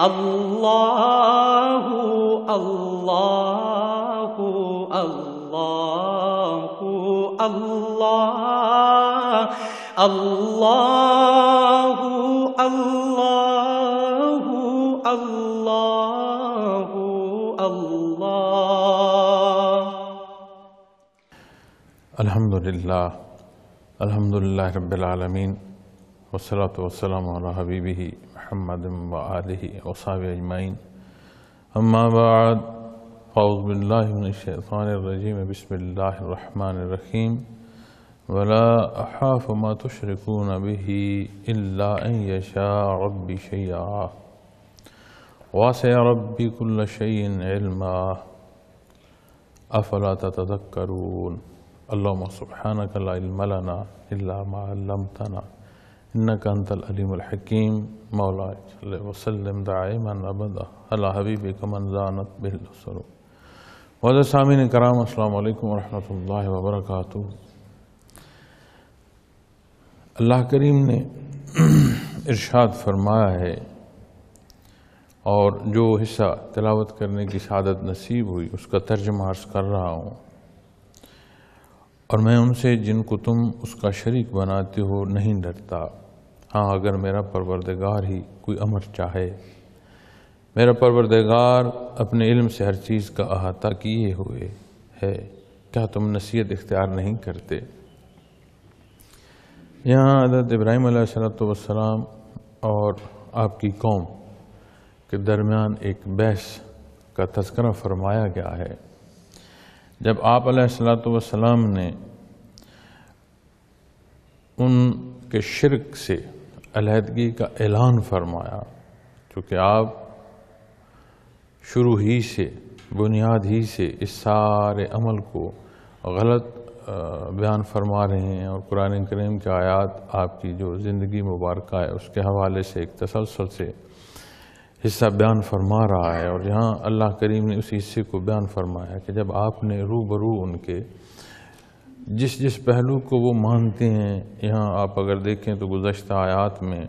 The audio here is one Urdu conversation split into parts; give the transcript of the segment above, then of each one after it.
الله الله الله الله الله الله الله الله الحمد لله الحمد لله رب العالمين والصلاة والسلام على حبيبه محمد وآله وصحبه أجمعين أما بعد أعوذ بالله من الشيطان الرجيم بسم الله الرحمن الرحيم ولا أخاف ما تشركون به إلا أن يشاء ربي شيئا واسع ربي كل شيء علما أفلا تتذكرون اللهم سبحانك لا علم لنا إلا ما علمتنا انکا انتا العلیم الحکیم مولا صلی اللہ وسلم دعائی من عبدا اللہ حبیبی کمن زانت بہل سلو وزر سامین کرام اسلام علیکم ورحمت اللہ وبرکاتہ اللہ کریم نے ارشاد فرمایا ہے اور جو حصہ تلاوت کرنے کی سعادت نصیب ہوئی اس کا ترجمہ عرض کر رہا ہوں اور میں ان سے جن کو تم اس کا شریک بناتے ہو نہیں ڈرتا ہاں اگر میرا پروردگار ہی کوئی امر چاہے میرا پروردگار اپنے علم سے ہر چیز کا احاطہ کیے ہوئے ہے کیا تم نصیحت اختیار نہیں کرتے یہاں حضرت ابراہیم علیہ السلام اور آپ کی قوم کے درمیان ایک بحث کا تذکرہ فرمایا گیا ہے جب آپ علیہ السلام نے ان کے شرک سے علیحدگی کا اعلان فرمایا چونکہ آپ شروع ہی سے بنیاد ہی سے اس سارے عمل کو غلط بیان فرما رہے ہیں اور قرآن کریم کے آیات آپ کی جو زندگی مبارکہ ہے اس کے حوالے سے ایک تسلسل سے حصہ بیان فرما رہا ہے اور یہاں اللہ کریم نے اس حصے کو بیان فرمایا ہے کہ جب آپ نے رو برو ان کے جس جس پہلو کو وہ مانتے ہیں یہاں آپ اگر دیکھیں تو گزشتہ آیات میں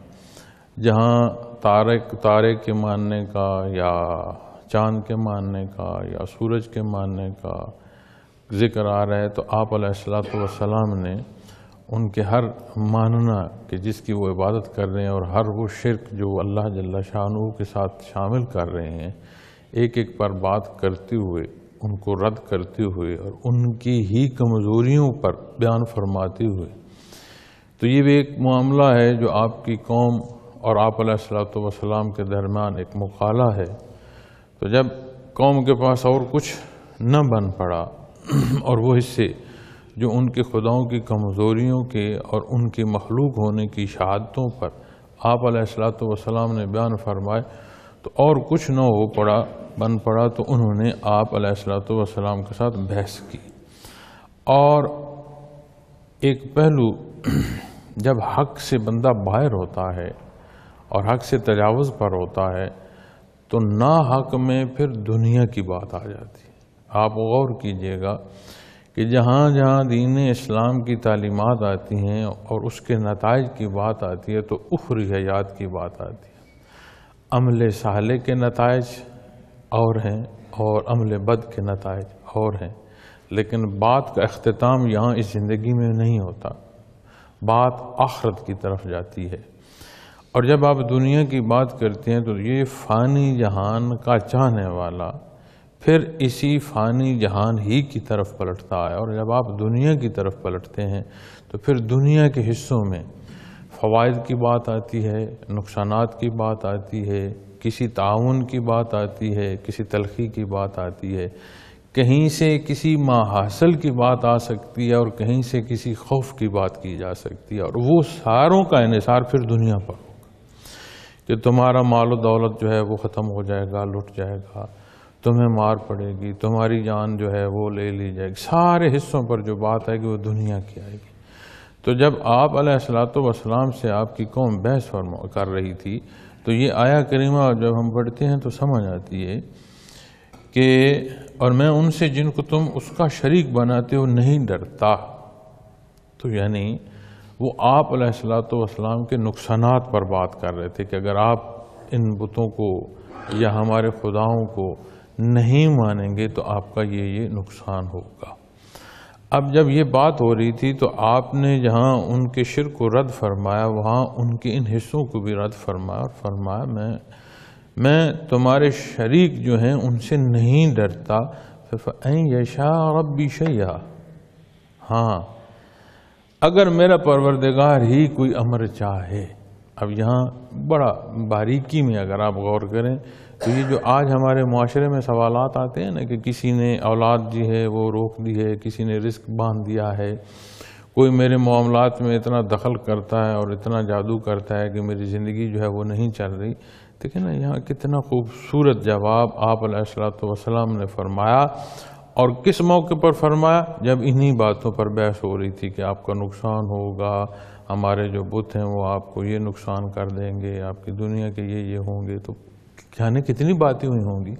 جہاں تارے تارے کے ماننے کا یا چاند کے ماننے کا یا سورج کے ماننے کا ذکر آ رہا ہے تو آپ علیہ السلام نے ان کے ہر ماننا کہ جس کی وہ عبادت کر رہے ہیں اور ہر وہ شرک جو اللہ جللہ شاہ کے ساتھ شامل کر رہے ہیں ایک ایک پر بات کرتے ہوئے ان کو رد کرتے ہوئے اور ان کی ہی کمزوریوں پر بیان فرماتے ہوئے تو یہ بھی ایک معاملہ ہے جو آپ کی قوم اور آپ علیہ السلام کے درمیان ایک مقالہ ہے تو جب قوم کے پاس اور کچھ نہ بن پڑا اور وہ حصے جو ان کے خداؤں کی کمزوریوں کے اور ان کے مخلوق ہونے کی شہادتوں پر آپ علیہ السلام نے بیان فرمائے تو اور کچھ نہ ہو پڑا بن پڑا تو انہوں نے آپ علیہ السلاۃ والسلام کے ساتھ بحث کی اور ایک پہلو جب حق سے بندہ باہر ہوتا ہے اور حق سے تجاوز پر ہوتا ہے تو نا حق میں پھر دنیا کی بات آ جاتی ہے آپ غور کیجئے گا کہ جہاں جہاں دین اسلام کی تعلیمات آتی ہیں اور اس کے نتائج کی بات آتی ہے تو اخری حیات کی بات آتی ہے عمل صاحل کے نتائج اور ہیں اور عمل بد کے نتائج اور ہیں لیکن بات کا اختتام یہاں اس زندگی میں نہیں ہوتا بات آخرت کی طرف جاتی ہے اور جب آپ دنیا کی بات کرتے ہیں تو یہ فانی جہان کا چاہنے والا پھر اسی فانی جہان ہی کی طرف پلٹتا ہے اور جب آپ دنیا کی طرف پلٹتے ہیں تو پھر دنیا کے حصوں میں فوائد کی بات آتی ہے نقصانات کی بات آتی ہے کسی تعاون کی بات آتی ہے کسی تلخی کی بات آتی ہے کہیں سے کسی ماحاصل کی بات آ سکتی ہے اور کہیں سے کسی خوف کی بات کی جا سکتی ہے اور وہ ساروں کا انحصار پھر دنیا پر ہوگا کہ تمہارا مال و دولت جو ہے وہ ختم ہو جائے گا لٹ جائے گا تمہیں مار پڑے گی تمہاری جان جو ہے وہ لے لی جائے گی سارے حصوں پر جو بات آئے گی وہ دنیا کی آئے گی تو جب آپ علیہ السلام سے آپ کی قوم بحث کر رہی تھی تو یہ آیا کریمہ جب ہم پڑھتے ہیں تو سمجھ آتی ہے کہ اور میں ان سے جن کو تم اس کا شریک بناتے ہو نہیں ڈرتا تو یعنی وہ آپ علیہ السلام کے نقصانات پر بات کر رہے تھے کہ اگر آپ ان بتوں کو یا ہمارے خداؤں کو نہیں مانیں گے تو آپ کا یہ یہ نقصان ہوگا اب جب یہ بات ہو رہی تھی تو آپ نے جہاں ان کے شرک کو رد فرمایا وہاں ان کے ان حصوں کو بھی رد فرمایا اور فرمایا میں میں تمہارے شریک جو ہیں ان سے نہیں ڈرتا یشا يَشَا رَبِّ شَيَا ہاں اگر میرا پروردگار ہی کوئی امر چاہے اب یہاں بڑا باریکی میں اگر آپ غور کریں تو یہ جو آج ہمارے معاشرے میں سوالات آتے ہیں نا کہ کسی نے اولاد جی ہے وہ روک دی ہے کسی نے رزق باندھ دیا ہے کوئی میرے معاملات میں اتنا دخل کرتا ہے اور اتنا جادو کرتا ہے کہ میری زندگی جو ہے وہ نہیں چل رہی دیکھیں نا یہاں کتنا خوبصورت جواب آپ علیہ السلام نے فرمایا اور کس موقع پر فرمایا جب انہی باتوں پر بحث ہو رہی تھی کہ آپ کا نقصان ہوگا ہمارے جو بت ہیں وہ آپ کو یہ نقصان کر دیں گے آپ کی دنیا کے یہ یہ ہوں گے تو جہاں یعنی کتنی باتیں ہوئی ہوں گی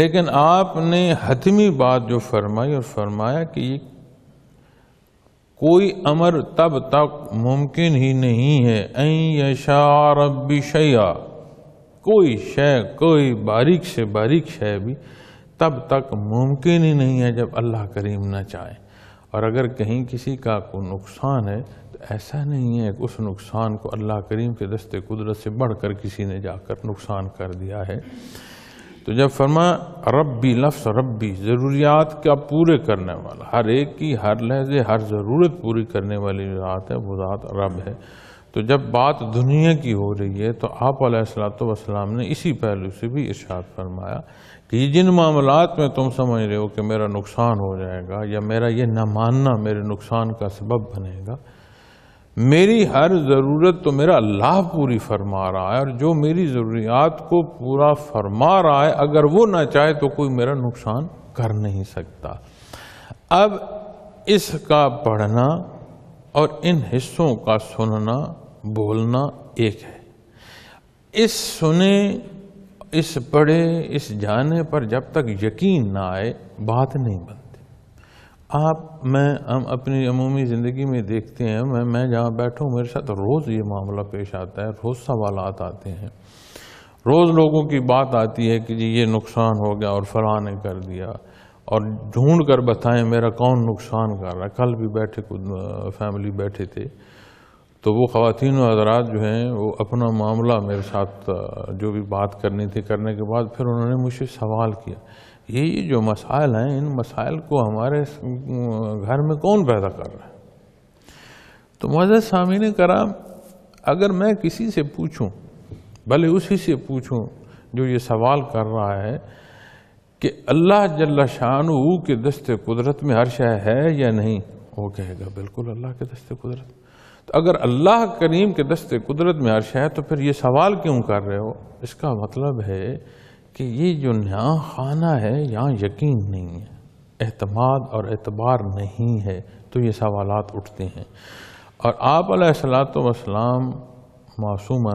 لیکن آپ نے حتمی بات جو فرمائی اور فرمایا کہ یہ کوئی امر تب تک ممکن ہی نہیں ہے شارب شیا کوئی شے کوئی باریک سے باریک شے بھی تب تک ممکن ہی نہیں ہے جب اللہ کریم نہ چاہے اور اگر کہیں کسی کا کوئی نقصان ہے ایسا نہیں ہے کہ اس نقصان کو اللہ کریم کے دستے قدرت سے بڑھ کر کسی نے جا کر نقصان کر دیا ہے تو جب فرما ربی لفظ ربی ضروریات کا پورے کرنے والا ہر ایک کی ہر لہجے ہر ضرورت پوری کرنے والی ذات ہے وہ ذات رب ہے تو جب بات دنیا کی ہو رہی ہے تو آپ علیہ السلاۃ نے اسی پہلو سے بھی ارشاد فرمایا کہ یہ جن معاملات میں تم سمجھ رہے ہو کہ میرا نقصان ہو جائے گا یا میرا یہ نہ ماننا میرے نقصان کا سبب بنے گا میری ہر ضرورت تو میرا اللہ پوری فرما رہا ہے اور جو میری ضروریات کو پورا فرما رہا ہے اگر وہ نہ چاہے تو کوئی میرا نقصان کر نہیں سکتا اب اس کا پڑھنا اور ان حصوں کا سننا بولنا ایک ہے اس سنے اس پڑھے اس جانے پر جب تک یقین نہ آئے بات نہیں بن آپ میں ہم اپنی عمومی زندگی میں دیکھتے ہیں میں میں جہاں بیٹھوں میرے ساتھ روز یہ معاملہ پیش آتا ہے روز سوالات آتے ہیں روز لوگوں کی بات آتی ہے کہ جی یہ نقصان ہو گیا اور فلاں نے کر دیا اور ڈھونڈ کر بتائیں میرا کون نقصان کر رہا ہے کل بھی بیٹھے فیملی بیٹھے تھے تو وہ خواتین و حضرات جو ہیں وہ اپنا معاملہ میرے ساتھ جو بھی بات کرنی تھی کرنے کے بعد پھر انہوں نے مجھ سے سوال کیا یہ جو مسائل ہیں ان مسائل کو ہمارے گھر میں کون پیدا کر رہا ہے تو معزز سامین کرام اگر میں کسی سے پوچھوں بھلے اسی سے پوچھوں جو یہ سوال کر رہا ہے کہ اللہ جل شانو و دست قدرت میں عرش ہے ہے یا نہیں وہ کہے گا بالکل اللہ کے دست قدرت تو اگر اللہ کریم کے دست قدرت میں عرش ہے تو پھر یہ سوال کیوں کر رہے ہو اس کا مطلب ہے کہ یہ جو نیا خانہ ہے یہاں یقین نہیں ہے اعتماد اور اعتبار نہیں ہے تو یہ سوالات اٹھتے ہیں اور آپ علیہ السلاۃ وسلام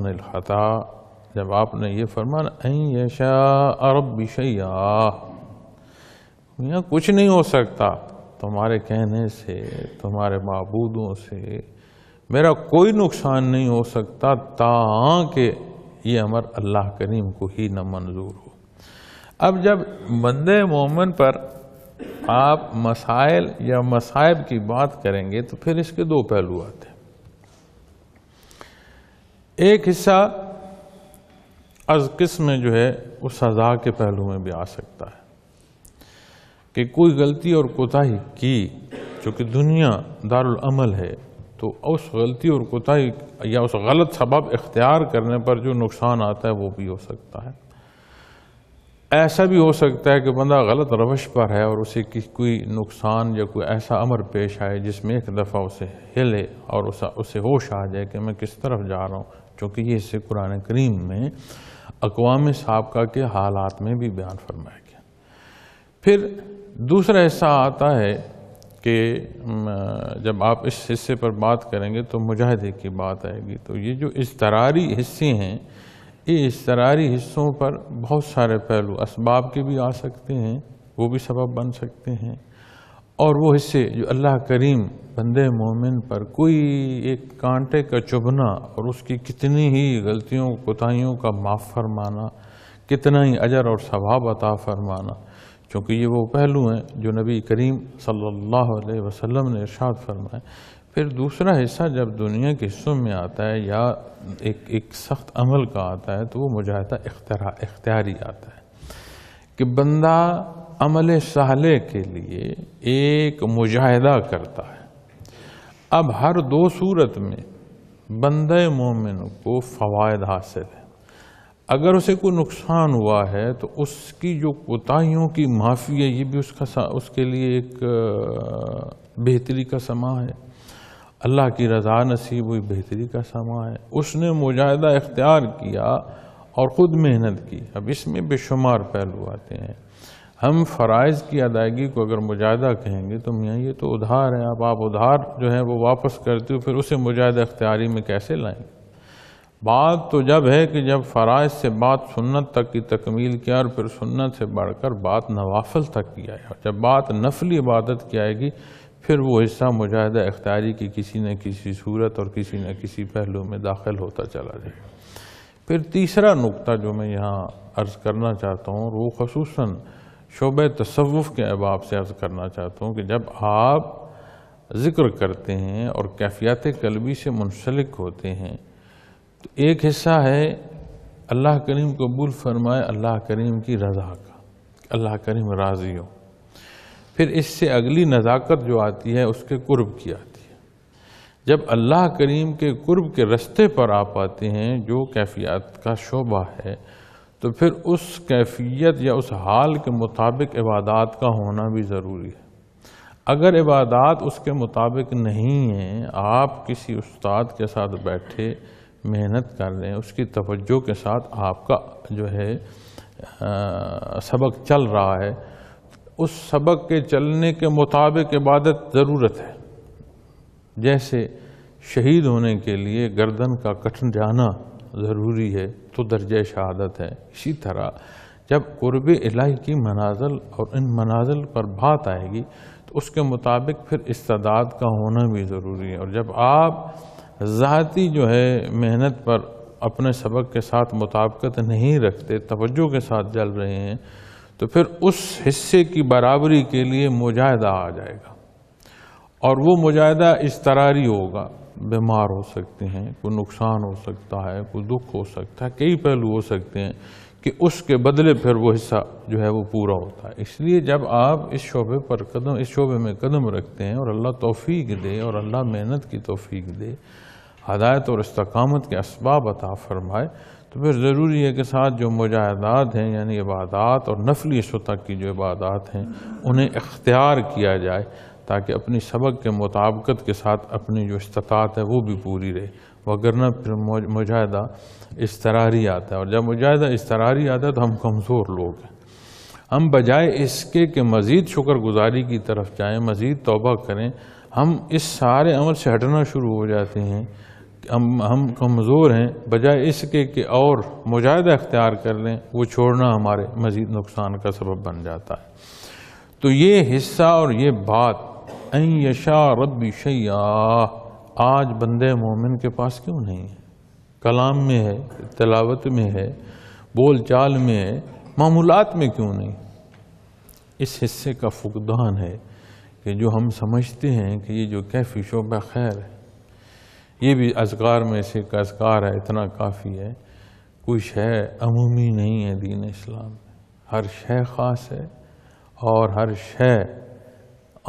الخطا جب آپ نے یہ فرمان این یشا عرب بشیا یہاں کچھ نہیں ہو سکتا تمہارے کہنے سے تمہارے معبودوں سے میرا کوئی نقصان نہیں ہو سکتا کہ یہ امر اللہ کریم کو ہی نہ منظور ہو اب جب بند مومن پر آپ مسائل یا مصائب کی بات کریں گے تو پھر اس کے دو پہلو آتے ہیں ایک حصہ از قسم میں جو ہے اس سزا کے پہلو میں بھی آ سکتا ہے کہ کوئی غلطی اور کوتاہی کی چونکہ دنیا دارالعمل ہے تو اس غلطی اور کوتاہی یا اس غلط سبب اختیار کرنے پر جو نقصان آتا ہے وہ بھی ہو سکتا ہے ایسا بھی ہو سکتا ہے کہ بندہ غلط روش پر ہے اور اسے کوئی نقصان یا کوئی ایسا امر پیش آئے جس میں ایک دفعہ اسے ہلے اور اسے ہوش آ جائے کہ میں کس طرف جا رہا ہوں چونکہ یہ حصے قرآن کریم میں اقوام سابقہ کے حالات میں بھی بیان فرمائے گیا پھر دوسرا حصہ آتا ہے کہ جب آپ اس حصے پر بات کریں گے تو مجاہدے کی بات آئے گی تو یہ جو اضطراری حصے ہیں یہ استراری حصوں پر بہت سارے پہلو اسباب کے بھی آ سکتے ہیں وہ بھی سبب بن سکتے ہیں اور وہ حصے جو اللہ کریم بندے مومن پر کوئی ایک کانٹے کا چبھنا اور اس کی کتنی ہی غلطیوں کتائیوں کا معاف فرمانا کتنا ہی اجر اور ثواب عطا فرمانا چونکہ یہ وہ پہلو ہیں جو نبی کریم صلی اللہ علیہ وسلم نے ارشاد فرمائے پھر دوسرا حصہ جب دنیا کے حصوں میں آتا ہے یا ایک ایک سخت عمل کا آتا ہے تو وہ مجاہدہ اختیاری آتا ہے کہ بندہ عمل سہلے کے لیے ایک مجاہدہ کرتا ہے اب ہر دو صورت میں بندہ مومن کو فوائد حاصل ہے اگر اسے کوئی نقصان ہوا ہے تو اس کی جو کوتاہیوں کی معافی ہے یہ بھی اس کا اس کے لیے ایک بہتری کا سما ہے اللہ کی رضا نصیب ہوئی بہتری کا سما ہے اس نے مجاہدہ اختیار کیا اور خود محنت کی اب اس میں بے شمار پہلو آتے ہیں ہم فرائض کی ادائیگی کو اگر مجاہدہ کہیں گے تو میاں یہ تو ادھار ہے اب آپ ادھار جو ہے وہ واپس کرتے ہو پھر اسے مجاہدہ اختیاری میں کیسے لائیں گے بات تو جب ہے کہ جب فرائض سے بات سنت تک کی تکمیل کیا اور پھر سنت سے بڑھ کر بات نوافل تک کی آئے اور جب بات نفلی عبادت کی آئے گی پھر وہ حصہ مجاہدہ اختیاری کی کسی نہ کسی صورت اور کسی نہ کسی پہلو میں داخل ہوتا چلا جائے پھر تیسرا نقطہ جو میں یہاں عرض کرنا چاہتا ہوں وہ خصوصاً شعب تصوف کے عباب سے عرض کرنا چاہتا ہوں کہ جب آپ ذکر کرتے ہیں اور کیفیات قلبی سے منسلک ہوتے ہیں تو ایک حصہ ہے اللہ کریم قبول فرمائے اللہ کریم کی رضا کا اللہ کریم راضی ہو پھر اس سے اگلی نزاکت جو آتی ہے اس کے قرب کی آتی ہے جب اللہ کریم کے قرب کے رستے پر آپ آتے ہیں جو کیفیات کا شعبہ ہے تو پھر اس کیفیت یا اس حال کے مطابق عبادات کا ہونا بھی ضروری ہے اگر عبادات اس کے مطابق نہیں ہیں آپ کسی استاد کے ساتھ بیٹھے محنت کر لیں اس کی توجہ کے ساتھ آپ کا جو ہے سبق چل رہا ہے اس سبق کے چلنے کے مطابق عبادت ضرورت ہے جیسے شہید ہونے کے لیے گردن کا کٹن جانا ضروری ہے تو درجہ شہادت ہے اسی طرح جب قرب کی منازل اور ان منازل پر بات آئے گی تو اس کے مطابق پھر استعداد کا ہونا بھی ضروری ہے اور جب آپ ذاتی جو ہے محنت پر اپنے سبق کے ساتھ مطابقت نہیں رکھتے توجہ کے ساتھ جل رہے ہیں تو پھر اس حصے کی برابری کے لیے مجاہدہ آ جائے گا اور وہ مجاہدہ استراری ہوگا بیمار ہو سکتے ہیں کوئی نقصان ہو سکتا ہے کوئی دکھ ہو سکتا ہے کئی پہلو ہو سکتے ہیں کہ اس کے بدلے پھر وہ حصہ جو ہے وہ پورا ہوتا ہے اس لیے جب آپ اس شعبے پر قدم اس شعبے میں قدم رکھتے ہیں اور اللہ توفیق دے اور اللہ محنت کی توفیق دے ہدایت اور استقامت کے اسباب عطا فرمائے تو پھر ضروری ہے کہ ساتھ جو مجاہدات ہیں یعنی عبادات اور نفلی سطح کی جو عبادات ہیں انہیں اختیار کیا جائے تاکہ اپنی سبق کے مطابقت کے ساتھ اپنی جو استطاعت ہے وہ بھی پوری رہے وگرنہ پھر مجاہدہ استراری آتا ہے اور جب مجاہدہ استراری آتا ہے تو ہم کمزور لوگ ہیں ہم بجائے اس کے کہ مزید شکر گزاری کی طرف جائیں مزید توبہ کریں ہم اس سارے عمل سے ہٹنا شروع ہو جاتے ہیں ہم ہم کمزور ہیں بجائے اس کے کہ اور مجاہدہ اختیار کر لیں وہ چھوڑنا ہمارے مزید نقصان کا سبب بن جاتا ہے تو یہ حصہ اور یہ بات یشا ربی سیاح آج بندے مومن کے پاس کیوں نہیں ہے کلام میں ہے تلاوت میں ہے بول چال میں ہے معمولات میں کیوں نہیں اس حصے کا فقدان ہے کہ جو ہم سمجھتے ہیں کہ یہ جو کیفی شعبہ خیر ہے یہ بھی اذکار میں سے ایک اذکار ہے اتنا کافی ہے کچھ ہے عمومی نہیں ہے دین اسلام میں ہر شہ خاص ہے اور ہر شے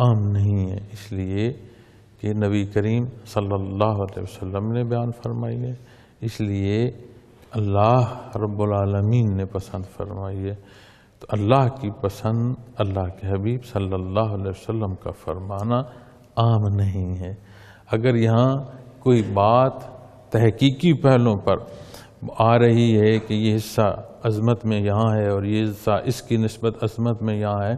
عام نہیں ہے اس لیے کہ نبی کریم صلی اللہ علیہ وسلم نے بیان فرمائی ہے اس لیے اللہ رب العالمین نے پسند فرمائی ہے تو اللہ کی پسند اللہ کے حبیب صلی اللہ علیہ وسلم کا فرمانا عام نہیں ہے اگر یہاں کوئی بات تحقیقی پہلوں پر آ رہی ہے کہ یہ حصہ عظمت میں یہاں ہے اور یہ حصہ اس کی نسبت عظمت میں یہاں ہے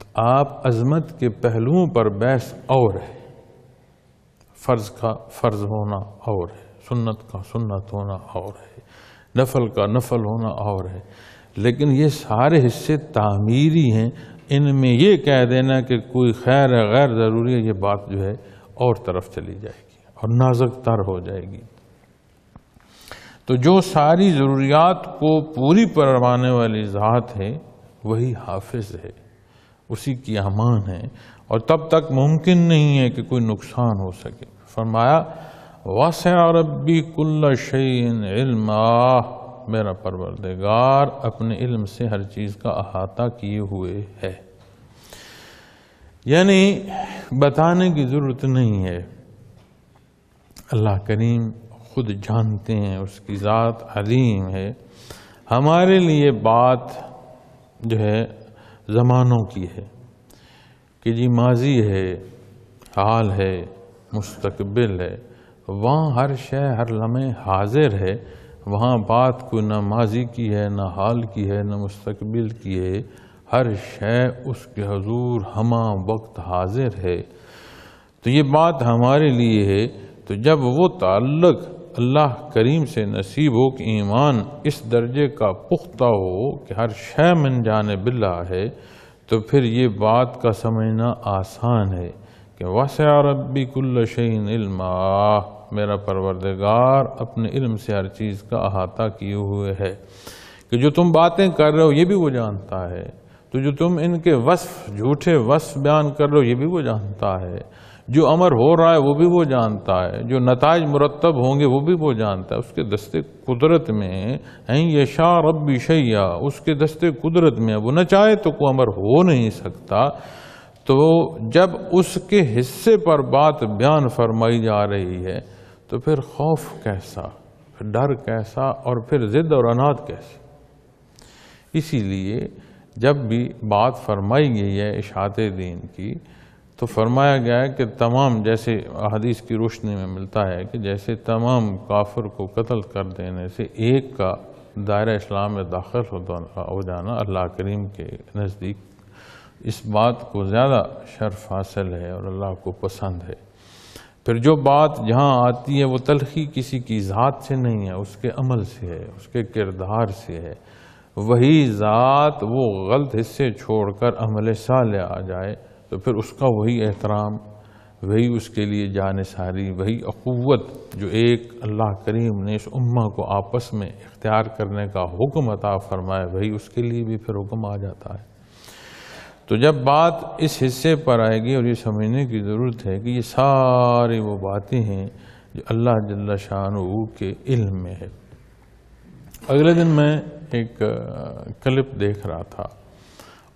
تو آپ عظمت کے پہلوؤں پر بحث اور ہے فرض کا فرض ہونا اور ہے سنت کا سنت ہونا اور ہے نفل کا نفل ہونا اور ہے لیکن یہ سارے حصے تعمیری ہیں ان میں یہ کہہ دینا کہ کوئی خیر ہے غیر ضروری ہے یہ بات جو ہے اور طرف چلی جائے اور نازک تر ہو جائے گی تو جو ساری ضروریات کو پوری پروانے والی ذات ہے وہی حافظ ہے اسی کی امان ہے اور تب تک ممکن نہیں ہے کہ کوئی نقصان ہو سکے فرمایا واس عربی کل شعین علم میرا پروردگار اپنے علم سے ہر چیز کا احاطہ کیے ہوئے ہے یعنی بتانے کی ضرورت نہیں ہے اللہ کریم خود جانتے ہیں اس کی ذات عظیم ہے ہمارے لیے بات جو ہے زمانوں کی ہے کہ جی ماضی ہے حال ہے مستقبل ہے وہاں ہر شے ہر لمحے حاضر ہے وہاں بات کو نہ ماضی کی ہے نہ حال کی ہے نہ مستقبل کی ہے ہر شے اس کے حضور ہمہ وقت حاضر ہے تو یہ بات ہمارے لیے ہے تو جب وہ تعلق اللہ کریم سے نصیب ہو کہ ایمان اس درجے کا پختہ ہو کہ ہر شہ جانب اللہ ہے تو پھر یہ بات کا سمجھنا آسان ہے کہ وَسَعَ ربی کل شعین عِلْمَا میرا پروردگار اپنے علم سے ہر چیز کا احاطہ کیے ہوئے ہے کہ جو تم باتیں کر رہے ہو یہ بھی وہ جانتا ہے تو جو تم ان کے وصف جھوٹے وصف بیان کر رہے ہو یہ بھی وہ جانتا ہے جو امر ہو رہا ہے وہ بھی وہ جانتا ہے جو نتائج مرتب ہوں گے وہ بھی وہ جانتا ہے اس کے دستے قدرت میں ہیں یہ شاہ ربی شیعہ اس کے دستے قدرت میں وہ نہ چاہے تو کوئی امر ہو نہیں سکتا تو جب اس کے حصے پر بات بیان فرمائی جا رہی ہے تو پھر خوف کیسا پھر ڈر کیسا اور پھر ضد اور انات کیسی اسی لیے جب بھی بات فرمائی گئی ہے اشاعت دین کی تو فرمایا گیا ہے کہ تمام جیسے احادیث کی روشنی میں ملتا ہے کہ جیسے تمام کافر کو قتل کر دینے سے ایک کا دائرہ اسلام میں داخل ہو جانا اللہ کریم کے نزدیک اس بات کو زیادہ شرف حاصل ہے اور اللہ کو پسند ہے پھر جو بات جہاں آتی ہے وہ تلخی کسی کی ذات سے نہیں ہے اس کے عمل سے ہے اس کے کردار سے ہے وہی ذات وہ غلط حصے چھوڑ کر عمل سالے آ جائے تو پھر اس کا وہی احترام وہی اس کے لیے جان ساری وہی اقوت جو ایک اللہ کریم نے اس امہ کو آپس میں اختیار کرنے کا حکم عطا فرمایا وہی اس کے لیے بھی پھر حکم آ جاتا ہے تو جب بات اس حصے پر آئے گی اور یہ سمجھنے کی ضرورت ہے کہ یہ ساری وہ باتیں ہیں جو اللہ جانور کے علم میں ہے اگلے دن میں ایک کلپ دیکھ رہا تھا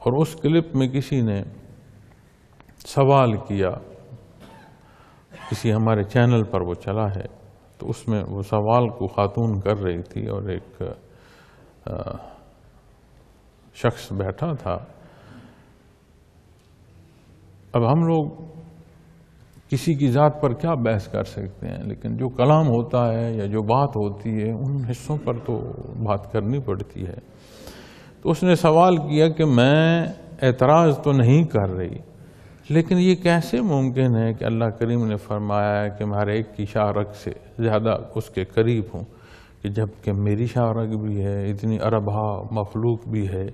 اور اس کلپ میں کسی نے سوال کیا کسی ہمارے چینل پر وہ چلا ہے تو اس میں وہ سوال کو خاتون کر رہی تھی اور ایک شخص بیٹھا تھا اب ہم لوگ کسی کی ذات پر کیا بحث کر سکتے ہیں لیکن جو کلام ہوتا ہے یا جو بات ہوتی ہے ان حصوں پر تو بات کرنی پڑتی ہے تو اس نے سوال کیا کہ میں اعتراض تو نہیں کر رہی لیکن یہ کیسے ممکن ہے کہ اللہ کریم نے فرمایا ہے کہ میں ہر ایک کی شارک سے زیادہ اس کے قریب ہوں کہ جب کہ میری شارک بھی ہے اتنی اربا مخلوق بھی ہے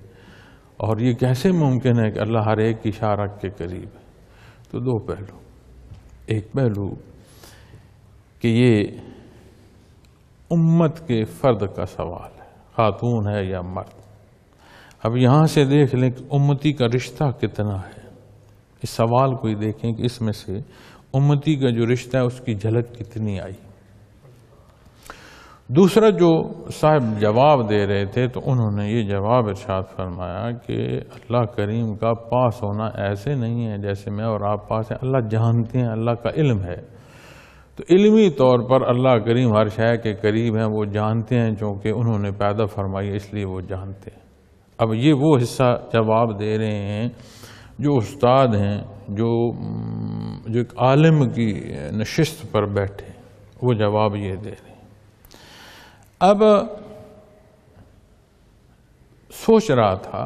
اور یہ کیسے ممکن ہے کہ اللہ ہر ایک کی شارک کے قریب ہے تو دو پہلو ایک پہلو کہ یہ امت کے فرد کا سوال ہے خاتون ہے یا مرد اب یہاں سے دیکھ لیں کہ امتی کا رشتہ کتنا ہے اس سوال کو ہی دیکھیں کہ اس میں سے امتی کا جو رشتہ ہے اس کی جھلک کتنی آئی دوسرا جو صاحب جواب دے رہے تھے تو انہوں نے یہ جواب ارشاد فرمایا کہ اللہ کریم کا پاس ہونا ایسے نہیں ہے جیسے میں اور آپ پاس ہیں اللہ جانتے ہیں اللہ کا علم ہے تو علمی طور پر اللہ کریم ہر شاہ کے قریب ہیں وہ جانتے ہیں چونکہ انہوں نے پیدا فرمائی اس لیے وہ جانتے ہیں اب یہ وہ حصہ جواب دے رہے ہیں جو استاد ہیں جو جو ایک عالم کی نشست پر بیٹھے وہ جواب یہ دے رہے اب سوچ رہا تھا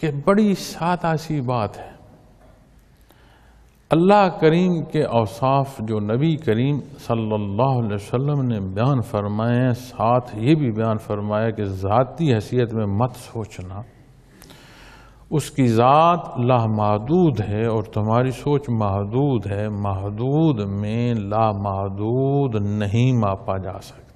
کہ بڑی سادہ سی بات ہے اللہ کریم کے اوصاف جو نبی کریم صلی اللہ علیہ وسلم نے بیان فرمائے ساتھ یہ بھی بیان فرمایا کہ ذاتی حیثیت میں مت سوچنا اس کی ذات لامحدود محدود ہے اور تمہاری سوچ محدود ہے محدود میں لامحدود نہیں ماپا جا سکتا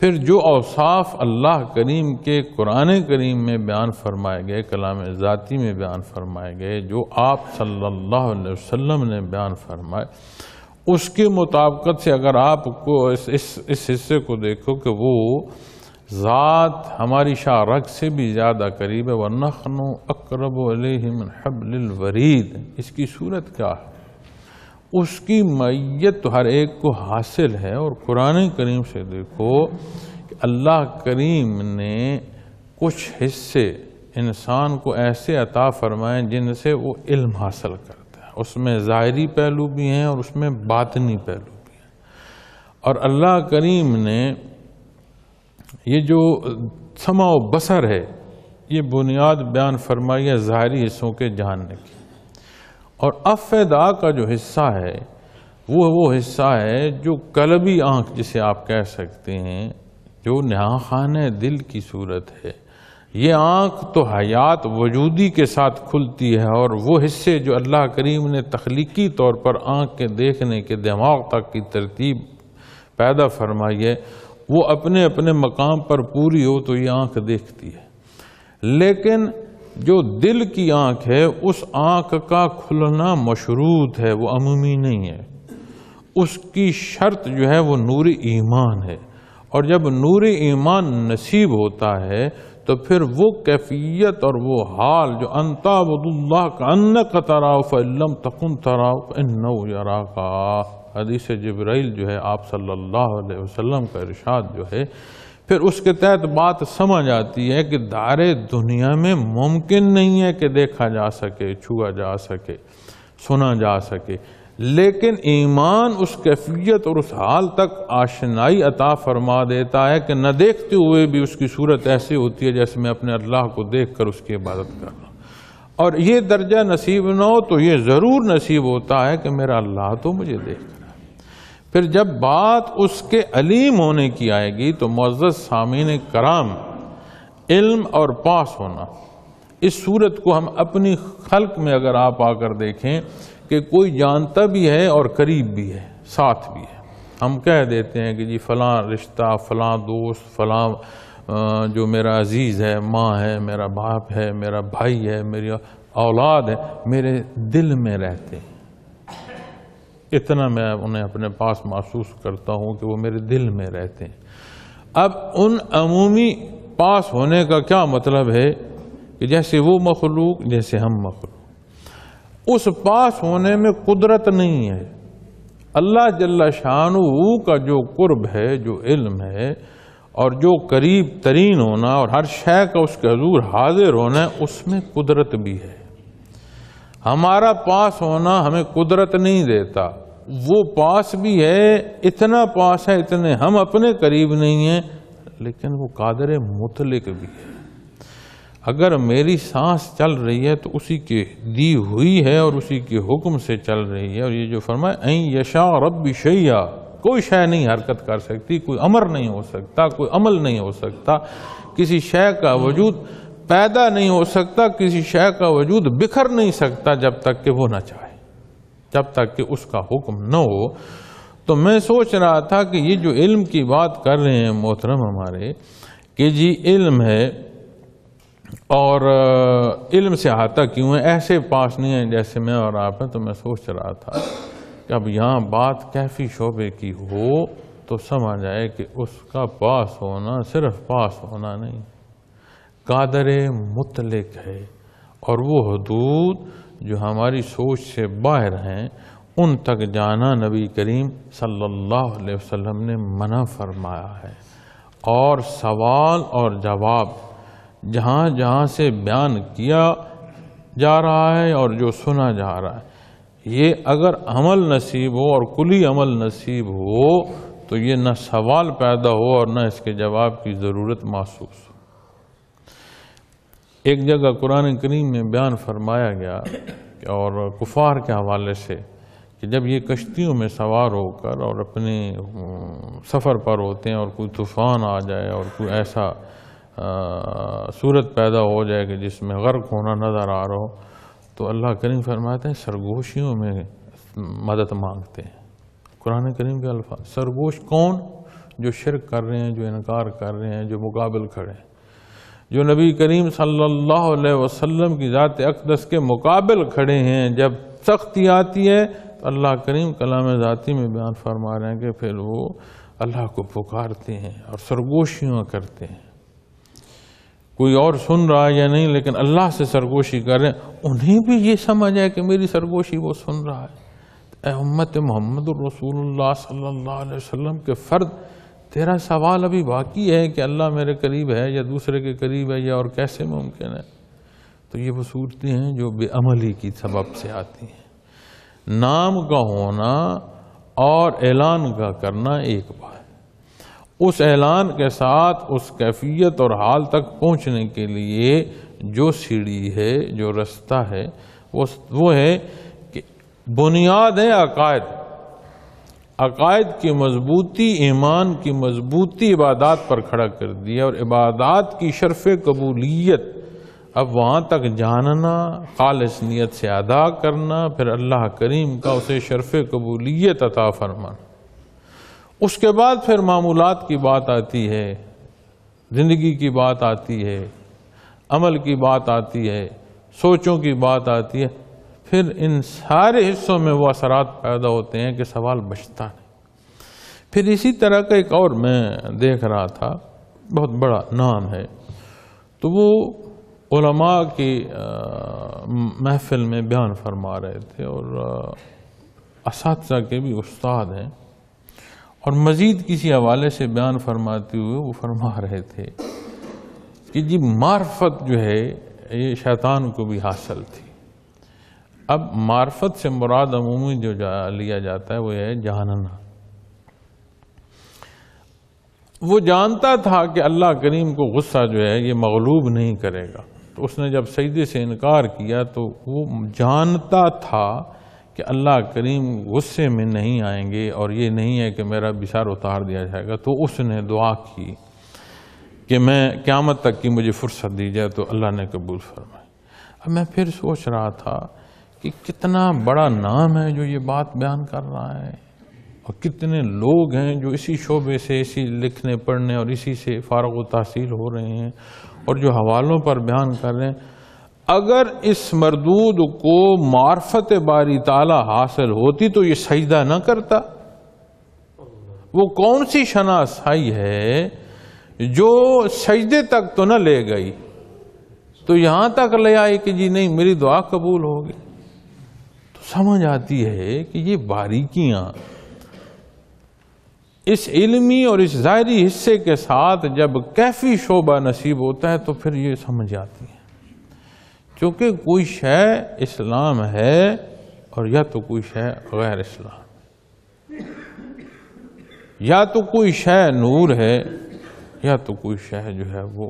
پھر جو اوصاف اللہ کریم کے قرآن کریم میں بیان فرمائے گئے کلام ذاتی میں بیان فرمائے گئے جو آپ صلی اللہ علیہ وسلم نے بیان فرمائے اس کے مطابقت سے اگر آپ کو اس اس حصے کو دیکھو کہ وہ ذات ہماری شاہ رگ سے بھی زیادہ قریب ہے وَنَخْنُ أَقْرَبُ عَلَيْهِ مِنْ حَبْلِ الْوَرِيدِ اس کی صورت کیا ہے اس کی میت ہر ایک کو حاصل ہے اور قرآن کریم سے دیکھو کہ اللہ کریم نے کچھ حصے انسان کو ایسے عطا فرمائے جن سے وہ علم حاصل کرتا ہے اس میں ظاہری پہلو بھی ہیں اور اس میں باطنی پہلو بھی ہیں اور اللہ کریم نے یہ جو سما و بسر ہے یہ بنیاد بیان فرمائی ہے ظاہری حصوں کے جاننے کی اور افیدا کا جو حصہ ہے وہ وہ حصہ ہے جو قلبی آنکھ جسے آپ کہہ سکتے ہیں جو نہاخان دل کی صورت ہے یہ آنکھ تو حیات وجودی کے ساتھ کھلتی ہے اور وہ حصے جو اللہ کریم نے تخلیقی طور پر آنکھ کے دیکھنے کے دماغ تک کی ترتیب پیدا فرمائی ہے وہ اپنے اپنے مقام پر پوری ہو تو یہ آنکھ دیکھتی ہے لیکن جو دل کی آنکھ ہے اس آنکھ کا کھلنا مشروط ہے وہ عمومی نہیں ہے اس کی شرط جو ہے وہ نور ایمان ہے اور جب نور ایمان نصیب ہوتا ہے تو پھر وہ کیفیت اور وہ حال جو انتا کا اللہ کا ان قطراف تکن تراؤ فا انہو کا حدیث جبرائیل جو ہے آپ صلی اللہ علیہ وسلم کا ارشاد جو ہے پھر اس کے تحت بات سمجھ آتی ہے کہ دار دنیا میں ممکن نہیں ہے کہ دیکھا جا سکے چھوا جا سکے سنا جا سکے لیکن ایمان اس کیفیت اور اس حال تک آشنائی عطا فرما دیتا ہے کہ نہ دیکھتے ہوئے بھی اس کی صورت ایسی ہوتی ہے جیسے میں اپنے اللہ کو دیکھ کر اس کی عبادت کر ہوں اور یہ درجہ نصیب نہ ہو تو یہ ضرور نصیب ہوتا ہے کہ میرا اللہ تو مجھے دیکھ پھر جب بات اس کے علیم ہونے کی آئے گی تو معزز سامعین کرام علم اور پاس ہونا اس صورت کو ہم اپنی خلق میں اگر آپ آ کر دیکھیں کہ کوئی جانتا بھی ہے اور قریب بھی ہے ساتھ بھی ہے ہم کہہ دیتے ہیں کہ جی فلاں رشتہ فلاں دوست فلاں جو میرا عزیز ہے ماں ہے میرا باپ ہے میرا بھائی ہے میری اولاد ہے میرے دل میں رہتے ہیں اتنا میں انہیں اپنے پاس محسوس کرتا ہوں کہ وہ میرے دل میں رہتے ہیں اب ان عمومی پاس ہونے کا کیا مطلب ہے کہ جیسے وہ مخلوق جیسے ہم مخلوق اس پاس ہونے میں قدرت نہیں ہے اللہ جل شانو کا جو قرب ہے جو علم ہے اور جو قریب ترین ہونا اور ہر شے کا اس کے حضور حاضر ہونا اس میں قدرت بھی ہے ہمارا پاس ہونا ہمیں قدرت نہیں دیتا وہ پاس بھی ہے اتنا پاس ہے اتنے ہم اپنے قریب نہیں ہیں لیکن وہ قادر مطلق بھی ہے اگر میری سانس چل رہی ہے تو اسی کے دی ہوئی ہے اور اسی کے حکم سے چل رہی ہے اور یہ جو فرمائے این یشا رب بھی شیا کوئی شے نہیں حرکت کر سکتی کوئی امر نہیں ہو سکتا کوئی عمل نہیں ہو سکتا کسی شے کا وجود پیدا نہیں ہو سکتا کسی شے کا وجود بکھر نہیں سکتا جب تک کہ وہ نہ چاہے جب تک کہ اس کا حکم نہ ہو تو میں سوچ رہا تھا کہ یہ جو علم کی بات کر رہے ہیں محترم ہمارے کہ جی علم ہے اور علم سے آتا کیوں ہے ایسے پاس نہیں ہیں جیسے میں اور آپ ہیں تو میں سوچ رہا تھا کہ اب یہاں بات کیفی شعبے کی ہو تو سمجھ جائے کہ اس کا پاس ہونا صرف پاس ہونا نہیں قادر مطلق ہے اور وہ حدود جو ہماری سوچ سے باہر ہیں ان تک جانا نبی کریم صلی اللہ علیہ وسلم نے منع فرمایا ہے اور سوال اور جواب جہاں جہاں سے بیان کیا جا رہا ہے اور جو سنا جا رہا ہے یہ اگر عمل نصیب ہو اور کلی عمل نصیب ہو تو یہ نہ سوال پیدا ہو اور نہ اس کے جواب کی ضرورت محسوس ہو ایک جگہ قرآن کریم میں بیان فرمایا گیا اور کفار کے حوالے سے کہ جب یہ کشتیوں میں سوار ہو کر اور اپنے سفر پر ہوتے ہیں اور کوئی طوفان آ جائے اور کوئی ایسا صورت پیدا ہو جائے کہ جس میں غرق ہونا نظر آ رہا ہو تو اللہ کریم فرماتے ہیں سرگوشیوں میں مدد مانگتے ہیں قرآن کریم کے الفاظ سرگوش کون جو شرک کر رہے ہیں جو انکار کر رہے ہیں جو مقابل کھڑے ہیں جو نبی کریم صلی اللہ علیہ وسلم کی ذات اقدس کے مقابل کھڑے ہیں جب سختی آتی ہے تو اللہ کریم کلام ذاتی میں بیان فرما رہے ہیں کہ پھر وہ اللہ کو پکارتے ہیں اور سرگوشیاں کرتے ہیں کوئی اور سن رہا ہے یا نہیں لیکن اللہ سے سرگوشی کر رہے ہیں انہیں بھی یہ سمجھ ہے کہ میری سرگوشی وہ سن رہا ہے اے امت محمد الرسول اللہ صلی اللہ علیہ وسلم کے فرد تیرا سوال ابھی باقی ہے کہ اللہ میرے قریب ہے یا دوسرے کے قریب ہے یا اور کیسے ممکن ہے تو یہ وہ صورتیں ہیں جو بے عملی کی سبب سے آتی ہیں نام کا ہونا اور اعلان کا کرنا ایک بات ہے اس اعلان کے ساتھ اس کیفیت اور حال تک پہنچنے کے لیے جو سیڑھی ہے جو رستہ ہے وہ ہے کہ بنیاد ہے عقائد عقائد کی مضبوطی ایمان کی مضبوطی عبادات پر کھڑا کر دیا اور عبادات کی شرف قبولیت اب وہاں تک جاننا خالص نیت سے ادا کرنا پھر اللہ کریم کا اسے شرف قبولیت عطا فرمان اس کے بعد پھر معمولات کی بات آتی ہے زندگی کی بات آتی ہے عمل کی بات آتی ہے سوچوں کی بات آتی ہے پھر ان سارے حصوں میں وہ اثرات پیدا ہوتے ہیں کہ سوال بچتا نہیں پھر اسی طرح کا ایک اور میں دیکھ رہا تھا بہت بڑا نام ہے تو وہ علماء کی محفل میں بیان فرما رہے تھے اور اساتذہ کے بھی استاد ہیں اور مزید کسی حوالے سے بیان فرماتے ہوئے وہ فرما رہے تھے کہ جی معرفت جو ہے یہ شیطان کو بھی حاصل تھی اب معرفت سے مراد عمومی جو لیا جاتا ہے وہ یہ جاننا وہ جانتا تھا کہ اللہ کریم کو غصہ جو ہے یہ مغلوب نہیں کرے گا تو اس نے جب سجدے سے انکار کیا تو وہ جانتا تھا کہ اللہ کریم غصے میں نہیں آئیں گے اور یہ نہیں ہے کہ میرا بشار اتار دیا جائے گا تو اس نے دعا کی کہ میں قیامت تک کی مجھے فرصت دی جائے تو اللہ نے قبول فرمائے اب میں پھر سوچ رہا تھا کہ کتنا بڑا نام ہے جو یہ بات بیان کر رہا ہے اور کتنے لوگ ہیں جو اسی شعبے سے اسی لکھنے پڑھنے اور اسی سے فارغ و تحصیل ہو رہے ہیں اور جو حوالوں پر بیان کر رہے ہیں اگر اس مردود کو معرفت باری تعالی حاصل ہوتی تو یہ سجدہ نہ کرتا وہ کون سی شناسائی ہے جو سجدے تک تو نہ لے گئی تو یہاں تک لے آئے کہ جی نہیں میری دعا قبول ہوگی سمجھ آتی ہے کہ یہ باریکیاں اس علمی اور اس ظاہری حصے کے ساتھ جب کیفی شعبہ نصیب ہوتا ہے تو پھر یہ سمجھ آتی ہے چونکہ کوئی شے اسلام ہے اور یا تو کوئی شے غیر اسلام یا تو کوئی شے نور ہے یا تو کوئی شے جو ہے وہ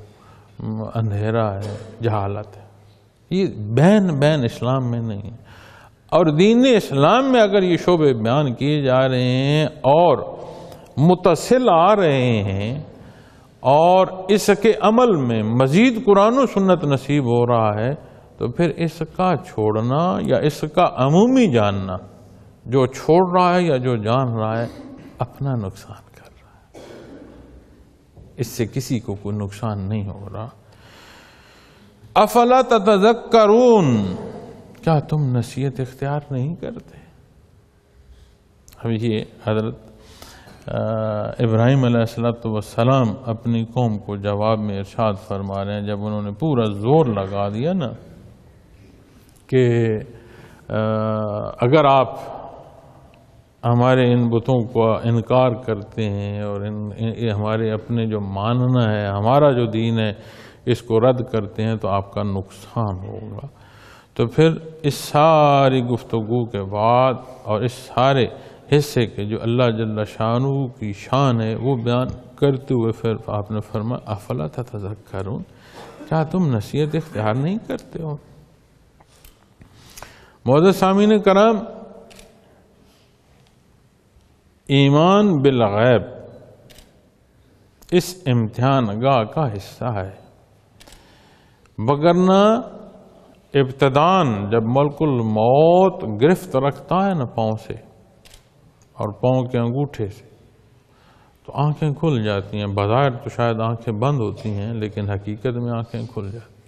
اندھیرا ہے جہالت ہے یہ بین بین اسلام میں نہیں ہے اور دین اسلام میں اگر یہ شعبے بیان کیے جا رہے ہیں اور متصل آ رہے ہیں اور اس کے عمل میں مزید قرآن و سنت نصیب ہو رہا ہے تو پھر اس کا چھوڑنا یا اس کا عمومی جاننا جو چھوڑ رہا ہے یا جو جان رہا ہے اپنا نقصان کر رہا ہے اس سے کسی کو کوئی نقصان نہیں ہو رہا افلا تتذکرون کیا تم نصیحت اختیار نہیں کرتے اب یہ حضرت ابراہیم علیہ السلام اپنی قوم کو جواب میں ارشاد فرما رہے ہیں جب انہوں نے پورا زور لگا دیا نا کہ اگر آپ ہمارے ان بتوں کو انکار کرتے ہیں اور ہمارے اپنے جو ماننا ہے ہمارا جو دین ہے اس کو رد کرتے ہیں تو آپ کا نقصان ہوگا تو پھر اس ساری گفتگو کے بعد اور اس سارے حصے کے جو اللہ شانو کی شان ہے وہ بیان کرتے ہوئے پھر آپ نے فرما افلا تذہ کیا تم نصیحت اختیار نہیں کرتے ہو موضوع سامین کرام ایمان بالغیب اس امتحان گاہ کا حصہ ہے بگرنا ابتدان جب ملک الموت گرفت رکھتا ہے نا پاؤں سے اور پاؤں کے انگوٹھے سے تو آنکھیں کھل جاتی ہیں بظاہر تو شاید آنکھیں بند ہوتی ہیں لیکن حقیقت میں آنکھیں کھل جاتی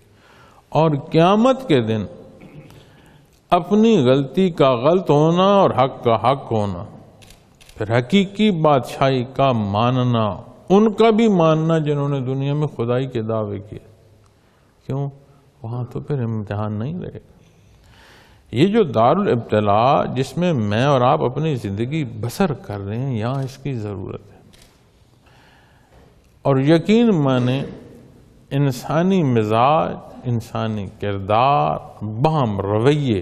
اور قیامت کے دن اپنی غلطی کا غلط ہونا اور حق کا حق ہونا پھر حقیقی بادشاہی کا ماننا ان کا بھی ماننا جنہوں نے دنیا میں خدائی کے دعوے کیے کیوں وہاں تو پھر امتحان نہیں رہے یہ جو دار ابتلا جس میں میں اور آپ اپنی زندگی بسر کر رہے ہیں یہاں اس کی ضرورت ہے اور یقین مانے انسانی مزاج انسانی کردار بہم رویے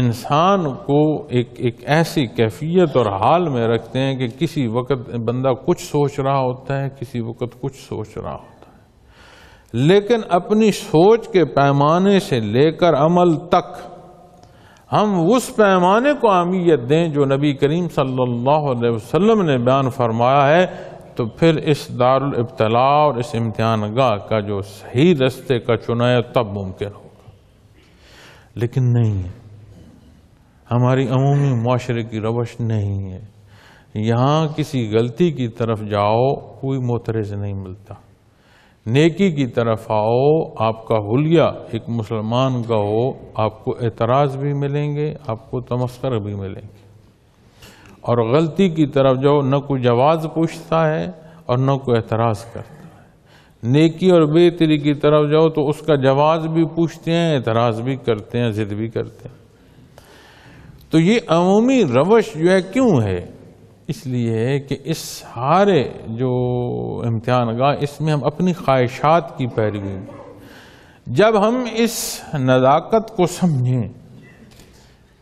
انسان کو ایک ایک ایسی کیفیت اور حال میں رکھتے ہیں کہ کسی وقت بندہ کچھ سوچ رہا ہوتا ہے کسی وقت کچھ سوچ رہا ہوتا ہے لیکن اپنی سوچ کے پیمانے سے لے کر عمل تک ہم اس پیمانے کو اہمیت دیں جو نبی کریم صلی اللہ علیہ وسلم نے بیان فرمایا ہے تو پھر اس دار الابتلاع اور اس امتحان گاہ کا جو صحیح رستے کا چنائے تب ممکن ہوگا لیکن نہیں ہے ہماری عمومی معاشرے کی روش نہیں ہے یہاں کسی غلطی کی طرف جاؤ کوئی موترز نہیں ملتا نیکی کی طرف آؤ آپ کا حلیہ ایک مسلمان کا ہو آپ کو اعتراض بھی ملیں گے آپ کو تمسکر بھی ملیں گے اور غلطی کی طرف جاؤ نہ کوئی جواز پوچھتا ہے اور نہ کوئی اعتراض کرتا ہے نیکی اور بہتری کی طرف جاؤ تو اس کا جواز بھی پوچھتے ہیں اعتراض بھی کرتے ہیں ضد بھی کرتے ہیں تو یہ عمومی روش جو ہے کیوں ہے اس لیے کہ اس سارے جو امتحان گاہ اس میں ہم اپنی خواہشات کی پیروی جب ہم اس نزاکت کو سمجھیں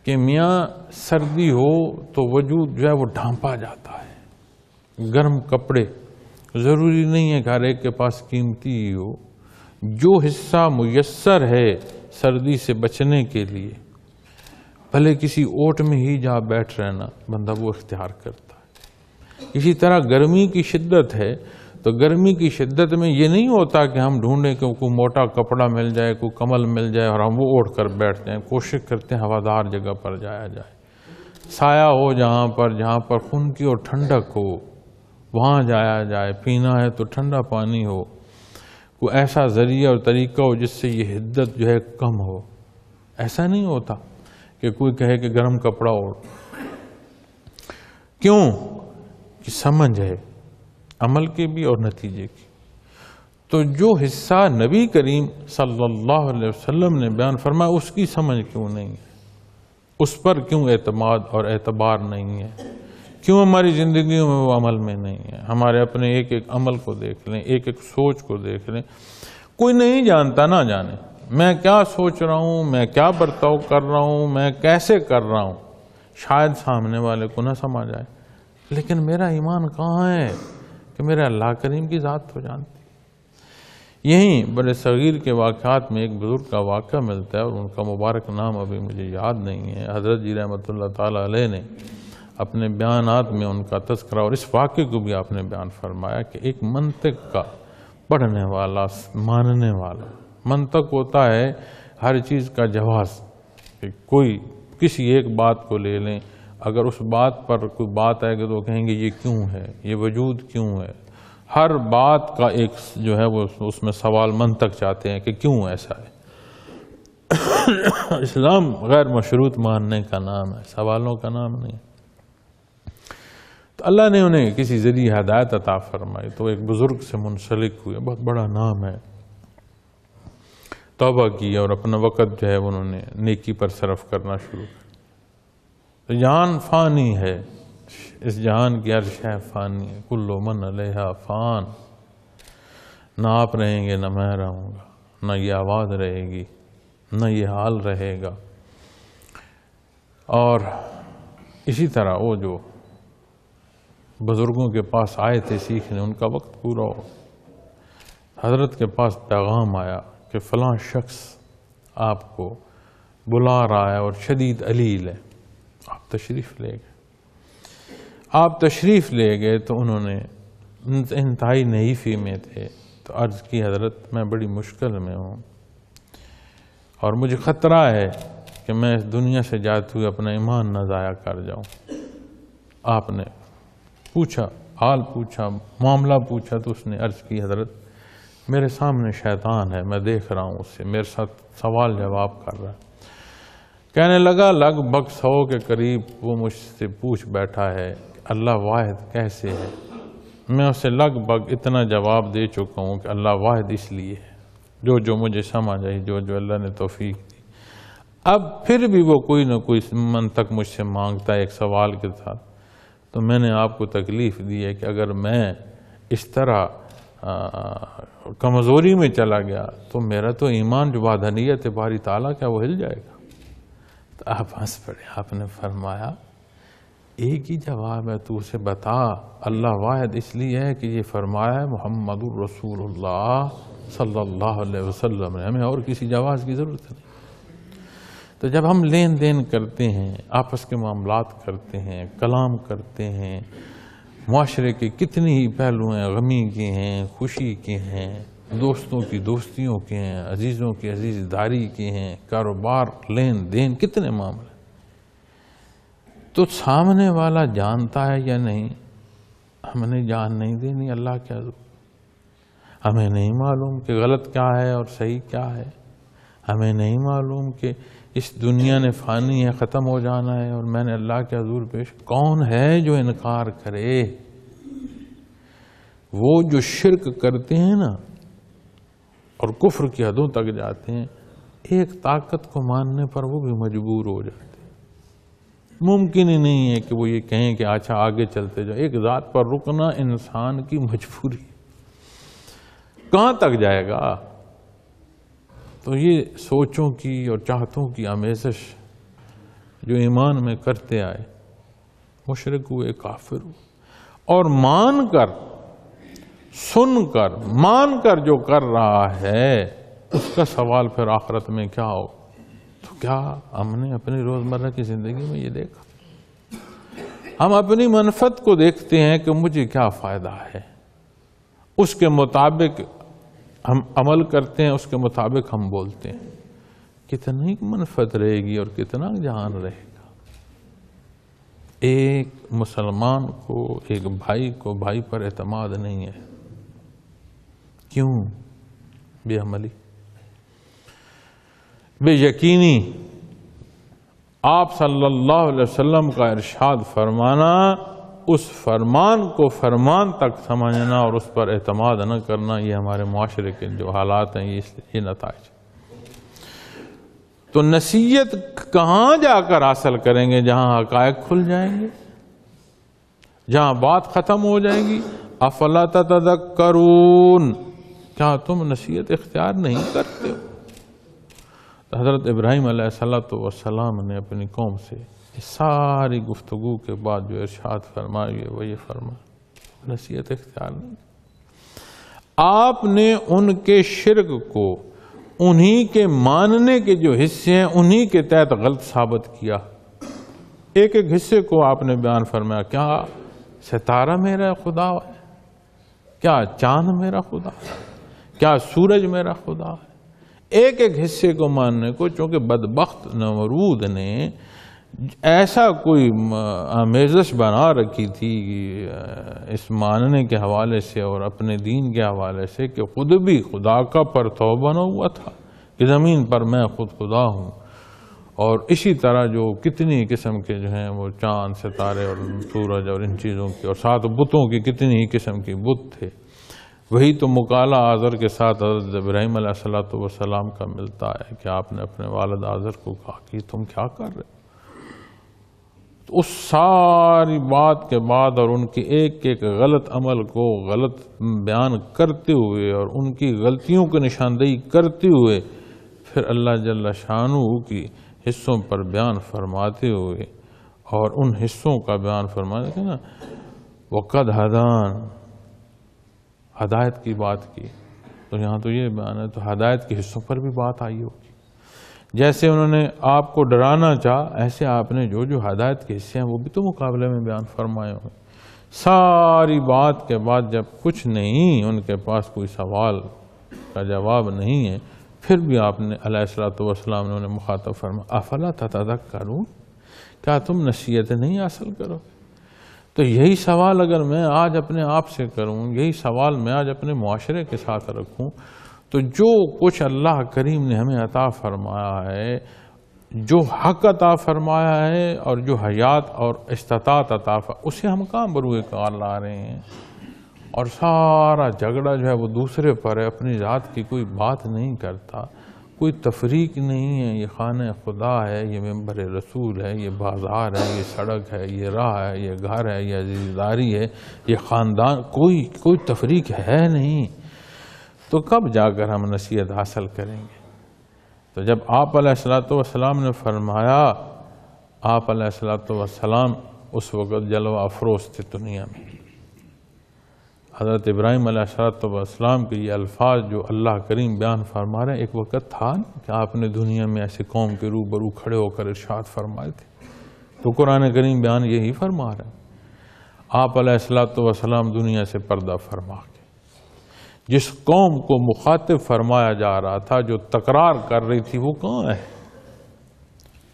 کہ میاں سردی ہو تو وجود جو ہے وہ ڈھانپا جاتا ہے گرم کپڑے ضروری نہیں ہے گھر ایک کے پاس قیمتی ہی ہو جو حصہ میسر ہے سردی سے بچنے کے لیے بھلے کسی اوٹ میں ہی جا بیٹھ رہنا بندہ وہ اختیار کرتا اسی طرح گرمی کی شدت ہے تو گرمی کی شدت میں یہ نہیں ہوتا کہ ہم ڈھونڈیں کہ کوئی موٹا کپڑا مل جائے کوئی کمل مل جائے اور ہم وہ اوڑھ کر بیٹھتے ہیں کوشش کرتے ہیں ہوادار جگہ پر جایا جائے سایہ ہو جہاں پر جہاں پر خون کی اور ٹھنڈک ہو وہاں جایا جائے پینا ہے تو ٹھنڈا پانی ہو کوئی ایسا ذریعہ اور طریقہ ہو جس سے یہ حدت جو ہے کم ہو ایسا نہیں ہوتا کہ کوئی کہے کہ گرم کپڑا اوڑھ کیوں سمجھ ہے عمل کے بھی اور نتیجے کی تو جو حصہ نبی کریم صلی اللہ علیہ وسلم نے بیان فرمایا اس کی سمجھ کیوں نہیں ہے اس پر کیوں اعتماد اور اعتبار نہیں ہے کیوں ہماری زندگیوں میں وہ عمل میں نہیں ہے ہمارے اپنے ایک ایک عمل کو دیکھ لیں ایک ایک سوچ کو دیکھ لیں کوئی نہیں جانتا نہ جانے میں کیا سوچ رہا ہوں میں کیا برتاؤ کر رہا ہوں میں کیسے کر رہا ہوں شاید سامنے والے کو نہ سمجھ آئے لیکن میرا ایمان کہاں ہے کہ میرے اللہ کریم کی ذات تو جانتی ہے یہیں بڑے صغیر کے واقعات میں ایک بزرگ کا واقعہ ملتا ہے اور ان کا مبارک نام ابھی مجھے یاد نہیں ہے حضرت جی رحمۃ اللہ تعالیٰ علیہ نے اپنے بیانات میں ان کا تذکرہ اور اس واقعے کو بھی آپ نے بیان فرمایا کہ ایک منطق کا پڑھنے والا ماننے والا منطق ہوتا ہے ہر چیز کا جواز کہ کوئی کسی ایک بات کو لے لیں اگر اس بات پر کوئی بات آئے گی تو وہ کہیں گے یہ کیوں ہے یہ وجود کیوں ہے ہر بات کا ایک جو ہے وہ اس میں سوال من تک چاہتے ہیں کہ کیوں ایسا ہے اسلام غیر مشروط ماننے کا نام ہے سوالوں کا نام نہیں تو اللہ نے انہیں کسی ذریعہ ہدایت عطا فرمائی تو ایک بزرگ سے منسلک ہوئے بہت بڑا نام ہے توبہ کی اور اپنا وقت جو ہے انہوں نے نیکی پر صرف کرنا شروع کیا جان فانی ہے اس جہان کی عرشۂ فانی ہے کلو من علیہ فان نہ آپ رہیں گے نہ میں رہوں گا نہ یہ آواز رہے گی نہ یہ حال رہے گا اور اسی طرح وہ جو بزرگوں کے پاس آئے تھے سیکھنے ان کا وقت پورا ہو حضرت کے پاس پیغام آیا کہ فلاں شخص آپ کو بلا رہا ہے اور شدید علیل ہے تشریف لے گئے آپ تشریف لے گئے تو انہوں نے انتہائی نحیفی میں تھے تو عرض کی حضرت میں بڑی مشکل میں ہوں اور مجھے خطرہ ہے کہ میں اس دنیا سے جاتے ہوئے اپنا ایمان نہ ضائع کر جاؤں آپ نے پوچھا حال پوچھا معاملہ پوچھا تو اس نے عرض کی حضرت میرے سامنے شیطان ہے میں دیکھ رہا ہوں اس سے میرے ساتھ سوال جواب کر رہا ہے کہنے لگا لگ بھگ سو کے قریب وہ مجھ سے پوچھ بیٹھا ہے کہ اللہ واحد کیسے ہے میں اسے لگ بھگ اتنا جواب دے چکا ہوں کہ اللہ واحد اس لیے ہے جو جو مجھے سمجھ آئی جو جو اللہ نے توفیق دی اب پھر بھی وہ کوئی نہ کوئی من تک مجھ سے مانگتا ہے ایک سوال کے ساتھ تو میں نے آپ کو تکلیف دی ہے کہ اگر میں اس طرح کمزوری میں چلا گیا تو میرا تو ایمان جو بادھنیت باری تعالیٰ کیا وہ ہل جائے گا تو آپ ہنس پڑے آپ نے فرمایا ایک ہی جواب ہے تو اسے بتا اللہ واحد اس لیے ہے کہ یہ فرمایا ہے محمد الرسول اللہ صلی اللہ علیہ وسلم نے ہمیں اور کسی جواز کی ضرورت نہیں تو جب ہم لین دین کرتے ہیں آپس کے معاملات کرتے ہیں کلام کرتے ہیں معاشرے کے کتنی ہی پہلو ہیں غمی کے ہیں خوشی کے ہیں دوستوں کی دوستیوں کے ہیں عزیزوں کی عزیز داری کے ہیں کاروبار لین دین کتنے معاملے تو سامنے والا جانتا ہے یا نہیں ہم نے جان نہیں دینی اللہ کے حضور ہمیں نہیں معلوم کہ غلط کیا ہے اور صحیح کیا ہے ہمیں نہیں معلوم کہ اس دنیا نے فانی ہے ختم ہو جانا ہے اور میں نے اللہ کے حضور پیش کون ہے جو انکار کرے وہ جو شرک کرتے ہیں نا اور کفر کی حدوں تک جاتے ہیں ایک طاقت کو ماننے پر وہ بھی مجبور ہو جاتے ہیں ممکن ہی نہیں ہے کہ وہ یہ کہیں کہ آچھا آگے چلتے جاؤ ایک ذات پر رکنا انسان کی مجبوری کہاں تک جائے گا تو یہ سوچوں کی اور چاہتوں کی آمیزش جو ایمان میں کرتے آئے مشرق ہوئے کافر ہوئے اور مان کر سن کر مان کر جو کر رہا ہے اس کا سوال پھر آخرت میں کیا ہو تو کیا ہم نے اپنی روزمرہ کی زندگی میں یہ دیکھا ہم اپنی منفت کو دیکھتے ہیں کہ مجھے کیا فائدہ ہے اس کے مطابق ہم عمل کرتے ہیں اس کے مطابق ہم بولتے ہیں کتنی منفت رہے گی اور کتنا جہان رہے گا ایک مسلمان کو ایک بھائی کو بھائی پر اعتماد نہیں ہے کیوں بے عملی بے یقینی آپ صلی اللہ علیہ وسلم کا ارشاد فرمانا اس فرمان کو فرمان تک سمجھنا اور اس پر اعتماد نہ کرنا یہ ہمارے معاشرے کے جو حالات ہیں یہ نتائج تو نصیحت کہاں جا کر حاصل کریں گے جہاں حقائق کھل جائیں گے جہاں بات ختم ہو جائیں گی افلا تتذکرون تم نصیحت اختیار نہیں کرتے ہو حضرت ابراہیم علیہ السلام نے اپنی قوم سے ساری گفتگو کے بعد جو ارشاد فرمائیے وہ یہ فرمایا نصیحت اختیار نہیں آپ نے ان کے شرک کو انہی کے ماننے کے جو حصے ہیں انہی کے تحت غلط ثابت کیا ایک ایک حصے کو آپ نے بیان فرمایا کیا ستارہ میرا خدا ہے کیا چاند میرا خدا ہے کیا سورج میرا خدا ہے ایک ایک حصے کو ماننے کو چونکہ بدبخت نورود نے ایسا کوئی آمیزش بنا رکھی تھی اس ماننے کے حوالے سے اور اپنے دین کے حوالے سے کہ خود بھی خدا کا پرتو بنا ہوا تھا کہ زمین پر میں خود خدا ہوں اور اسی طرح جو کتنی قسم کے جو ہیں وہ چاند ستارے اور سورج اور ان چیزوں کی اور سات بتوں کی کتنی قسم کی بت تھے وہی تو مکالہ آذر کے ساتھ حضرت ابراہیم علیہ السلام کا ملتا ہے کہ آپ نے اپنے والد آذر کو کہا کہ تم کیا کر رہے اس ساری بات کے بعد اور ان کے ایک ایک غلط عمل کو غلط بیان کرتے ہوئے اور ان کی غلطیوں کی نشاندہی کرتے ہوئے پھر اللہ جللہ شانو کی حصوں پر بیان فرماتے ہوئے اور ان حصوں کا بیان فرماتے ہیں نا حَدَانَ حدان ہدایت کی بات کی تو یہاں تو یہ بیان ہے تو ہدایت کے حصوں پر بھی بات آئی ہوگی جیسے انہوں نے آپ کو ڈرانا چاہ ایسے آپ نے جو جو ہدایت کے حصے ہیں وہ بھی تو مقابلے میں بیان فرمائے ہوئے ساری بات کے بعد جب کچھ نہیں ان کے پاس کوئی سوال کا جواب نہیں ہے پھر بھی آپ نے علیہ السلات وسلم نے مخاطب فرما تتدک کرو کیا تم نصیت نہیں حاصل کرو تو یہی سوال اگر میں آج اپنے آپ سے کروں یہی سوال میں آج اپنے معاشرے کے ساتھ رکھوں تو جو کچھ اللہ کریم نے ہمیں عطا فرمایا ہے جو حق عطا فرمایا ہے اور جو حیات اور استطاعت عطا فرمایا اسے ہم کہاں بروئے کار لا رہے ہیں اور سارا جھگڑا جو ہے وہ دوسرے پر ہے اپنی ذات کی کوئی بات نہیں کرتا کوئی تفریق نہیں ہے یہ خانہ خدا ہے یہ ممبر رسول ہے یہ بازار ہے یہ سڑک ہے یہ راہ ہے یہ گھر ہے یہ عزیزداری ہے یہ خاندان کوئی کوئی تفریق ہے نہیں تو کب جا کر ہم نصیحت حاصل کریں گے تو جب آپ علیہ السلام نے فرمایا آپ علیہ السلاۃ والسلام اس وقت جلوہ افروز تھے دنیا میں حضرت ابراہیم علیہ السلام والسلام کے یہ الفاظ جو اللہ کریم بیان فرما رہے ہیں ایک وقت تھا کہ آپ نے دنیا میں ایسے قوم کے روح برو کھڑے ہو کر ارشاد فرمائے تھے تو قرآن کریم بیان یہی فرما رہے ہیں آپ علیہ السلاۃ دنیا سے پردہ فرما کے جس قوم کو مخاطب فرمایا جا رہا تھا جو تکرار کر رہی تھی وہ کہاں ہے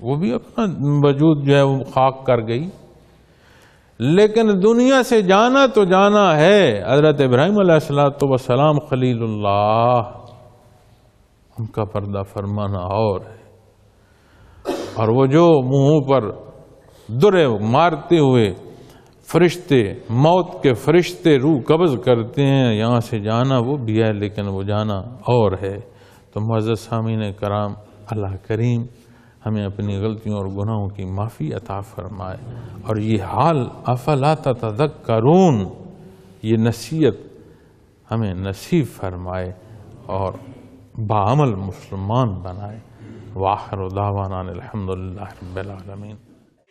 وہ بھی اپنا وجود جو ہے وہ خاک کر گئی لیکن دنیا سے جانا تو جانا ہے حضرت ابراہیم علیہ السلام وسلام خلیل اللہ ان کا پردہ فرمانا اور ہے اور وہ جو منہوں پر درے مارتے ہوئے فرشتے موت کے فرشتے روح قبض کرتے ہیں یہاں سے جانا وہ بھی ہے لیکن وہ جانا اور ہے تو معزز سامین کرام اللہ کریم ہمیں اپنی غلطیوں اور گناہوں کی معافی عطا فرمائے اور یہ حال افلا تتذکرون یہ نصیحت ہمیں نصیب فرمائے اور بعمل مسلمان بنائے واخر دعوانان الحمدللہ رب العالمین